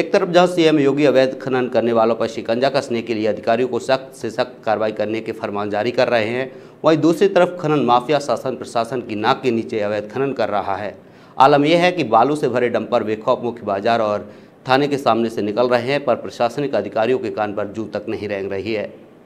एक तरफ जहां सीएम योगी अवैध खनन करने वालों पर शिकंजा कसने के लिए अधिकारियों को सख्त से सख्त कार्रवाई करने के फरमान जारी कर रहे हैं वहीं दूसरी तरफ खनन माफिया शासन प्रशासन की नाक के नीचे अवैध खनन कर रहा है आलम यह है कि बालू से भरे डंपर बेखौफ मुख्य बाजार और थाने के सामने से निकल रहे हैं पर प्रशासनिक अधिकारियों के कान पर जू तक नहीं रेंग रही है